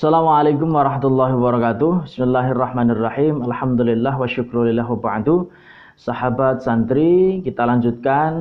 Assalamualaikum warahmatullahi wabarakatuh. Bismillahirrahmanirrahim. Alhamdulillah wa syukrulillah wa ba'du. Sahabat santri, kita lanjutkan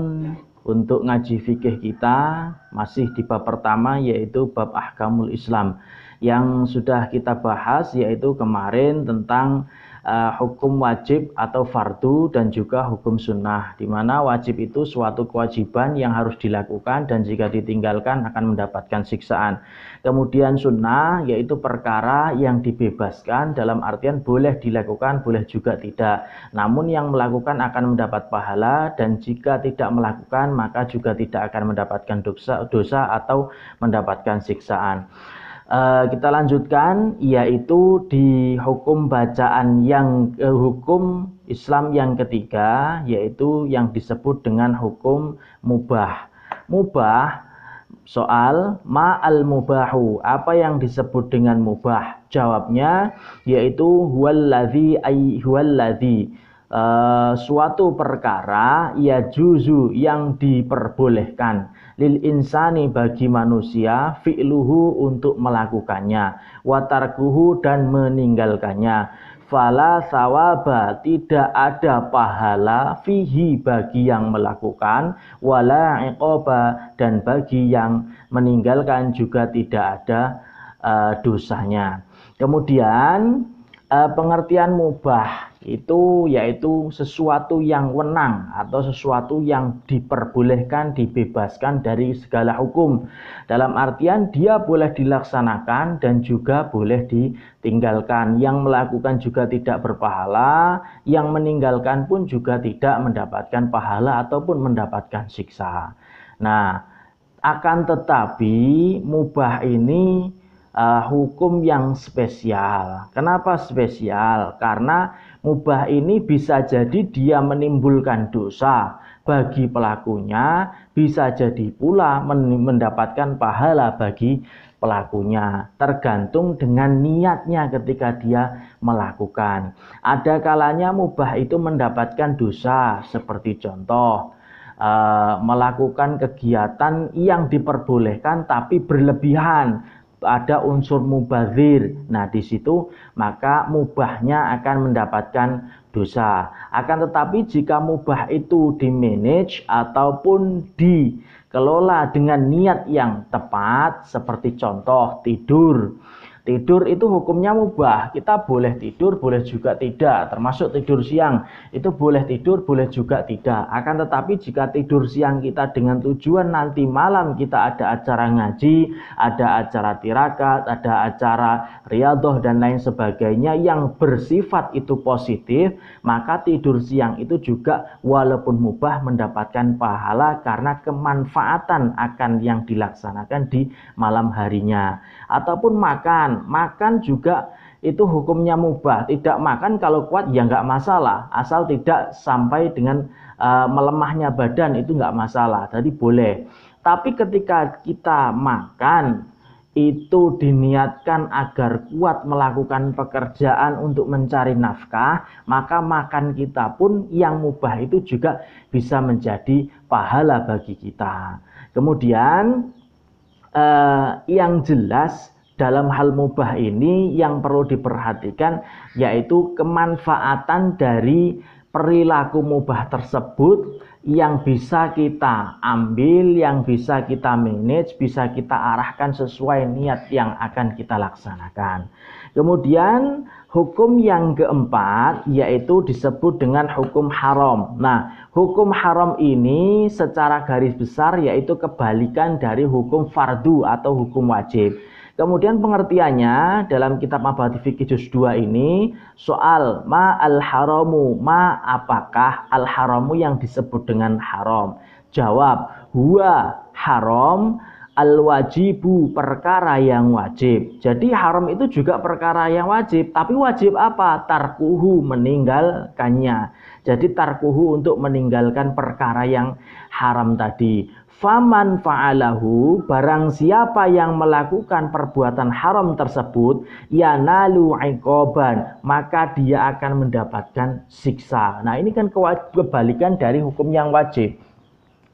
untuk ngaji fikih kita masih di bab pertama yaitu bab ahkamul Islam yang sudah kita bahas yaitu kemarin tentang uh, hukum wajib atau fardu dan juga hukum sunnah di mana wajib itu suatu kewajiban yang harus dilakukan dan jika ditinggalkan akan mendapatkan siksaan kemudian sunnah yaitu perkara yang dibebaskan dalam artian boleh dilakukan boleh juga tidak namun yang melakukan akan mendapat pahala dan jika tidak melakukan maka juga tidak akan mendapatkan dosa, dosa atau mendapatkan siksaan Eh, kita lanjutkan yaitu di hukum bacaan yang uh, hukum Islam yang ketiga yaitu yang disebut dengan hukum mubah. Mubah soal ma al mubahu apa yang disebut dengan mubah jawabnya yaitu ladzi ay ladzi Eh, suatu perkara ya juzu yang diperbolehkan lil insani bagi manusia fi'luhu untuk melakukannya watarkuhu dan meninggalkannya fala sawaba tidak ada pahala fihi bagi yang melakukan wala iqoba dan bagi yang meninggalkan juga tidak ada uh, dosanya kemudian Eh, pengertian mubah itu yaitu sesuatu yang wenang atau sesuatu yang diperbolehkan dibebaskan dari segala hukum dalam artian dia boleh dilaksanakan dan juga boleh ditinggalkan yang melakukan juga tidak berpahala yang meninggalkan pun juga tidak mendapatkan pahala ataupun mendapatkan siksa nah akan tetapi mubah ini uh, hukum yang spesial. Kenapa spesial? Karena mubah ini bisa jadi dia menimbulkan dosa bagi pelakunya, bisa jadi pula mendapatkan pahala bagi pelakunya, tergantung dengan niatnya ketika dia melakukan. Ada kalanya mubah itu mendapatkan dosa, seperti contoh eh, melakukan kegiatan yang diperbolehkan tapi berlebihan ada unsur mubazir. Nah, di situ maka mubahnya akan mendapatkan dosa. Akan tetapi jika mubah itu di manage ataupun dikelola dengan niat yang tepat seperti contoh tidur Tidur itu hukumnya mubah. Kita boleh tidur, boleh juga tidak. Termasuk tidur siang. Itu boleh tidur, boleh juga tidak. Akan tetapi jika tidur siang kita dengan tujuan nanti malam kita ada acara ngaji, ada acara tirakat, ada acara riadoh dan lain sebagainya yang bersifat itu positif, maka tidur siang itu juga walaupun mubah mendapatkan pahala karena kemanfaatan akan yang dilaksanakan di malam harinya. Ataupun makan makan juga itu hukumnya mubah tidak makan kalau kuat ya nggak masalah asal tidak sampai dengan uh, melemahnya badan itu nggak masalah Jadi boleh tapi ketika kita makan itu diniatkan agar kuat melakukan pekerjaan untuk mencari nafkah, maka makan kita pun yang mubah itu juga bisa menjadi pahala bagi kita. Kemudian eh, yang jelas dalam hal mubah ini yang perlu diperhatikan yaitu kemanfaatan dari perilaku mubah tersebut yang bisa kita ambil, yang bisa kita manage, bisa kita arahkan sesuai niat yang akan kita laksanakan. Kemudian hukum yang keempat yaitu disebut dengan hukum haram. Nah, hukum haram ini secara garis besar yaitu kebalikan dari hukum fardu atau hukum wajib. Kemudian pengertiannya dalam kitab Mabati Fikih Juz 2 ini soal ma al haramu, ma apakah al haramu yang disebut dengan haram. Jawab, huwa haram al-wajibu perkara yang wajib. Jadi haram itu juga perkara yang wajib, tapi wajib apa? Tarkuhu meninggalkannya. Jadi tarkuhu untuk meninggalkan perkara yang haram tadi. Faman fa'alahu barang siapa yang melakukan perbuatan haram tersebut yanalu iqoban maka dia akan mendapatkan siksa. Nah, ini kan kebalikan dari hukum yang wajib.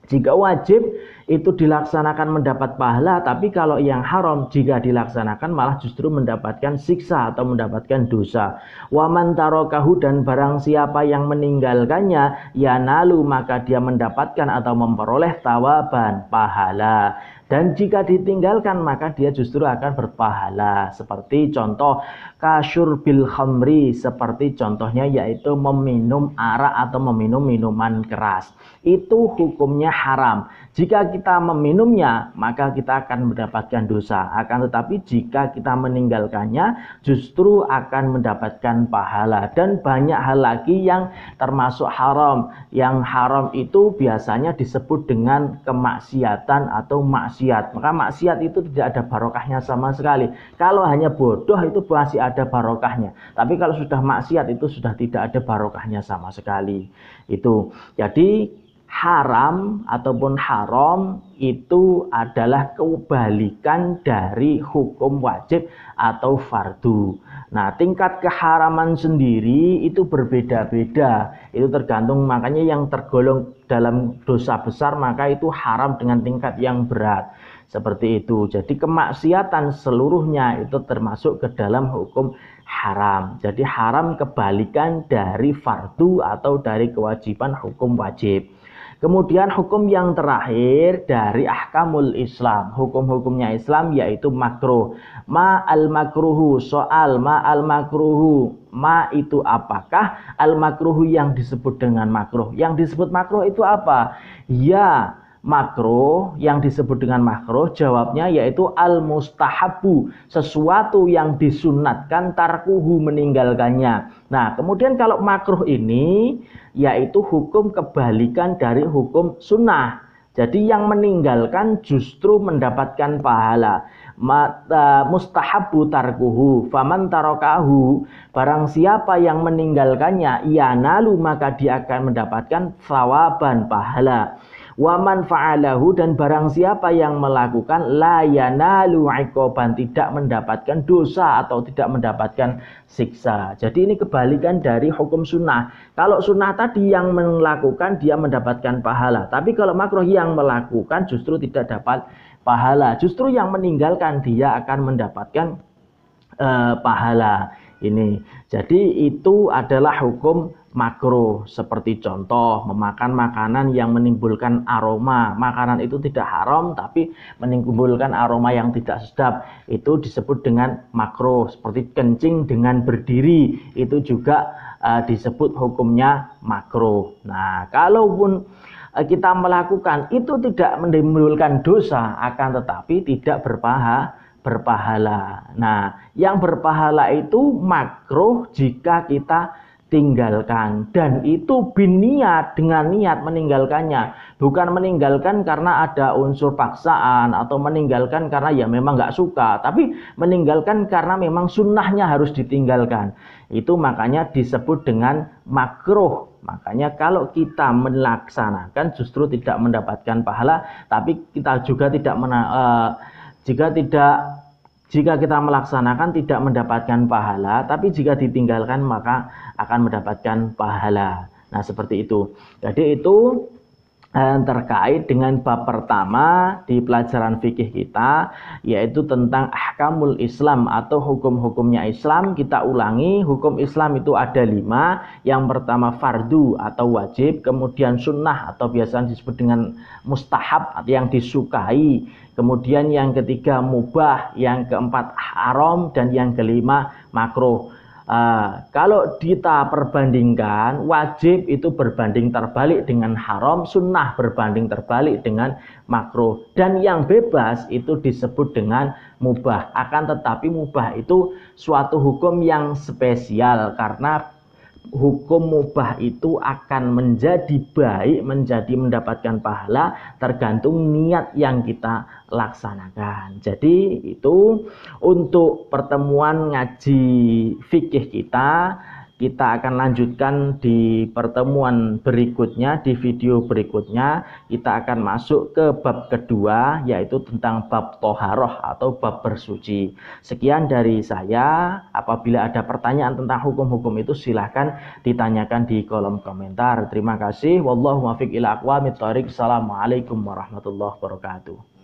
Jika wajib itu dilaksanakan mendapat pahala, tapi kalau yang haram jika dilaksanakan malah justru mendapatkan siksa atau mendapatkan dosa. Waman tarokahu dan barang siapa yang meninggalkannya, ya nalu maka dia mendapatkan atau memperoleh tawaban pahala. Dan jika ditinggalkan maka dia justru akan berpahala. Seperti contoh kasur bil khamri seperti contohnya yaitu meminum arak atau meminum minuman keras. Itu hukumnya haram. Jika kita meminumnya maka kita akan mendapatkan dosa. Akan tetapi jika kita meninggalkannya justru akan mendapatkan pahala dan banyak hal lagi yang termasuk haram. Yang haram itu biasanya disebut dengan kemaksiatan atau maksiatan maksiat. Maka maksiat itu tidak ada barokahnya sama sekali. Kalau hanya bodoh itu masih ada barokahnya. Tapi kalau sudah maksiat itu sudah tidak ada barokahnya sama sekali. Itu. Jadi haram ataupun haram itu adalah kebalikan dari hukum wajib atau fardu. Nah, tingkat keharaman sendiri itu berbeda-beda. Itu tergantung makanya yang tergolong dalam dosa besar maka itu haram dengan tingkat yang berat. Seperti itu. Jadi kemaksiatan seluruhnya itu termasuk ke dalam hukum haram. Jadi haram kebalikan dari fardu atau dari kewajiban hukum wajib. Kemudian hukum yang terakhir dari ahkamul Islam, hukum-hukumnya Islam yaitu makruh. Ma al makruhu, soal ma al makruhu. Ma itu apakah al makruhu yang disebut dengan makruh? Yang disebut makruh itu apa? Ya makro yang disebut dengan makro jawabnya yaitu al mustahabu sesuatu yang disunatkan tarkuhu meninggalkannya nah kemudian kalau makro ini yaitu hukum kebalikan dari hukum sunnah jadi yang meninggalkan justru mendapatkan pahala. Mustahabu tarkuhu, faman tarokahu. Barang siapa yang meninggalkannya, ia ya nalu maka dia akan mendapatkan sawaban pahala. Waman fa'alahu dan barang siapa yang melakukan layana lu'ikoban tidak mendapatkan dosa atau tidak mendapatkan siksa. Jadi ini kebalikan dari hukum sunnah. Kalau sunnah tadi yang melakukan dia mendapatkan pahala. Tapi kalau makruh yang melakukan justru tidak dapat pahala. Justru yang meninggalkan dia akan mendapatkan uh, pahala ini. Jadi itu adalah hukum makro seperti contoh memakan makanan yang menimbulkan aroma. Makanan itu tidak haram tapi menimbulkan aroma yang tidak sedap. Itu disebut dengan makro seperti kencing dengan berdiri. Itu juga uh, disebut hukumnya makro. Nah, kalaupun e, kita melakukan itu tidak menimbulkan dosa akan tetapi tidak berpahala berpahala. Nah, yang berpahala itu makruh jika kita tinggalkan dan itu biniat dengan niat meninggalkannya bukan meninggalkan karena ada unsur paksaan atau meninggalkan karena ya memang nggak suka tapi meninggalkan karena memang sunnahnya harus ditinggalkan itu makanya disebut dengan makruh Makanya kalau kita melaksanakan justru tidak mendapatkan pahala, tapi kita juga tidak mena, uh, jika tidak jika kita melaksanakan tidak mendapatkan pahala, tapi jika ditinggalkan maka akan mendapatkan pahala. Nah, seperti itu. Jadi itu Eh, terkait dengan bab pertama di pelajaran fikih kita yaitu tentang ahkamul Islam atau hukum-hukumnya Islam kita ulangi hukum Islam itu ada lima yang pertama fardu atau wajib kemudian sunnah atau biasa disebut dengan mustahab atau yang disukai kemudian yang ketiga mubah yang keempat haram dan yang kelima makruh Ah, kalau kita perbandingkan wajib itu berbanding terbalik dengan haram, sunnah berbanding terbalik dengan makro dan yang bebas itu disebut dengan mubah. Akan tetapi mubah itu suatu hukum yang spesial karena hukum mubah itu akan menjadi baik, menjadi mendapatkan pahala tergantung niat yang kita laksanakan. Jadi itu untuk pertemuan ngaji fikih kita kita akan lanjutkan di pertemuan berikutnya di video berikutnya kita akan masuk ke bab kedua yaitu tentang bab toharoh atau bab bersuci sekian dari saya apabila ada pertanyaan tentang hukum-hukum itu silahkan ditanyakan di kolom komentar terima kasih wallahu ila aqwamit assalamualaikum warahmatullahi wabarakatuh